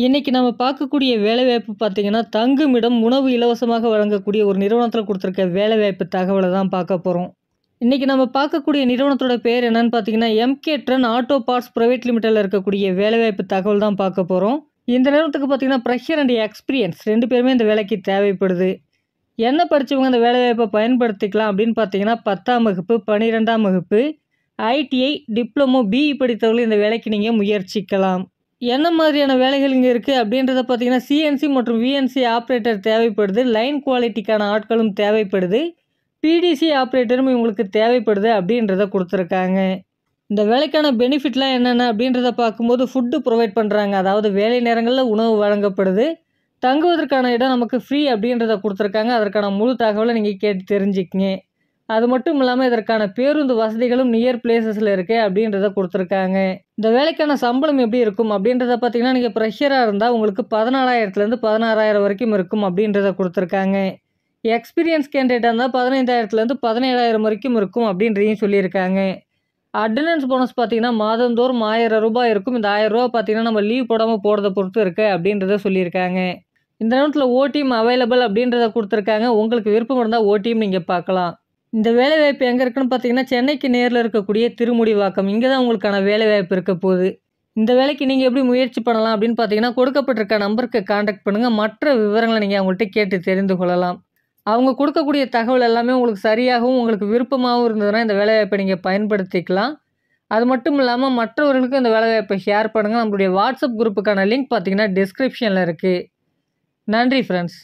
இன்றைக்கி நம்ம பார்க்கக்கூடிய வேலைவாய்ப்பு பார்த்திங்கன்னா தங்குமிடம் உணவு இலவசமாக வழங்கக்கூடிய ஒரு நிறுவனத்தில் கொடுத்துருக்க வேலைவாய்ப்பு தகவலை தான் பார்க்க போகிறோம் இன்றைக்கி நம்ம பார்க்கக்கூடிய நிறுவனத்தோட பேர் என்னென்னு பார்த்தீங்கன்னா எம்கே ட்ரன் ஆட்டோ பார்ட்ஸ் ப்ரைவேட் லிமிட்டடில் இருக்கக்கூடிய வேலைவாய்ப்பு தகவல் தான் பார்க்க போகிறோம் இந்த நிறுவனத்துக்கு பார்த்திங்கன்னா ப்ரெஷர் அண்ட் எக்ஸ்பீரியன்ஸ் ரெண்டு பேருமே இந்த வேலைக்கு தேவைப்படுது என்ன படித்தவங்க இந்த வேலைவாய்ப்பை பயன்படுத்திக்கலாம் அப்படின்னு பார்த்தீங்கன்னா பத்தாம் வகுப்பு பன்னிரெண்டாம் வகுப்பு ஐடிஐ டிப்ளமோ பிஇ படித்தவர்கள் இந்த வேலைக்கு நீங்கள் முயற்சிக்கலாம் என்ன மாதிரியான வேலைகள் இங்கே இருக்குது அப்படின்றத பார்த்தீங்கன்னா சிஎன்சி மற்றும் விஎன்சி ஆப்ரேட்டர் தேவைப்படுது லைன் குவாலிட்டிக்கான ஆட்களும் தேவைப்படுது பிடிசி ஆப்ரேட்டரும் இவங்களுக்கு தேவைப்படுது அப்படின்றத கொடுத்துருக்காங்க இந்த வேலைக்கான பெனிஃபிட்லாம் என்னென்ன அப்படின்றத பார்க்கும்போது ஃபுட்டு ப்ரொவைட் பண்ணுறாங்க அதாவது வேலை நேரங்களில் உணவு வழங்கப்படுது தங்குவதற்கான இடம் நமக்கு ஃப்ரீ அப்படின்றத கொடுத்துருக்காங்க அதற்கான முழு தகவலை நீங்கள் கேட்டு தெரிஞ்சுக்கங்க அது மட்டும் இல்லாமல் இதற்கான பேருந்து வசதிகளும் நியர் பிளேசஸில் இருக்கு அப்படின்றத கொடுத்துருக்காங்க இந்த வேலைக்கான சம்பளம் எப்படி இருக்கும் அப்படின்றத பார்த்தீங்கன்னா நீங்கள் ப்ரெஷராக இருந்தால் உங்களுக்கு பதினாலாயிரத்துலேருந்து பதினாறாயிரம் வரைக்கும் இருக்கும் அப்படின்றத கொடுத்துருக்காங்க எக்ஸ்பீரியன்ஸ் கேண்டிடேட் இருந்தால் பதினைந்தாயிரத்துலேருந்து பதினேழாயிரம் வரைக்கும் இருக்கும் அப்படின்றதையும் சொல்லியிருக்காங்க அட்டண்டன்ஸ் போனஸ் பார்த்தீங்கன்னா மாதந்தோறும் ஆயிரம் ரூபாய் இருக்கும் இந்த ஆயிரம் ரூபா பார்த்தீங்கன்னா நம்ம லீவ் போடாமல் போகிறத பொறுத்து இருக்குது அப்படின்றத சொல்லியிருக்காங்க இந்த நேரத்தில் ஓடிஎம் அவைலபிள் அப்படின்றத கொடுத்துருக்காங்க உங்களுக்கு விருப்பம் இருந்தால் ஓடிஎம் நீங்கள் பார்க்கலாம் இந்த வேலைவாய்ப்பு எங்கே இருக்குன்னு பார்த்தீங்கன்னா சென்னைக்கு நேரில் இருக்கக்கூடிய திருமுடிவாக்கம் இங்கே தான் உங்களுக்கான வேலைவாய்ப்பு இருக்க போகுது இந்த வேலைக்கு நீங்கள் எப்படி முயற்சி பண்ணலாம் அப்படின்னு பார்த்தீங்கன்னா கொடுக்கப்பட்டிருக்க நம்பருக்கு காண்டாக்ட் பண்ணுங்கள் மற்ற விவரங்களை நீங்கள் அவங்கள்ட்ட கேட்டு தெரிந்து கொள்ளலாம் அவங்க கொடுக்கக்கூடிய தகவல் எல்லாமே உங்களுக்கு சரியாகவும் உங்களுக்கு விருப்பமாகவும் இருந்ததுன்னா இந்த வேலைவாய்ப்பை நீங்கள் பயன்படுத்திக்கலாம் அது மட்டும் இல்லாமல் மற்றவர்களுக்கும் இந்த வேலைவாய்ப்பை ஷேர் பண்ணுங்கள் நம்மளுடைய வாட்ஸ்அப் குரூப்புக்கான லிங்க் பார்த்தீங்கன்னா டிஸ்கிரிப்ஷனில் இருக்குது நன்றி ஃப்ரெண்ட்ஸ்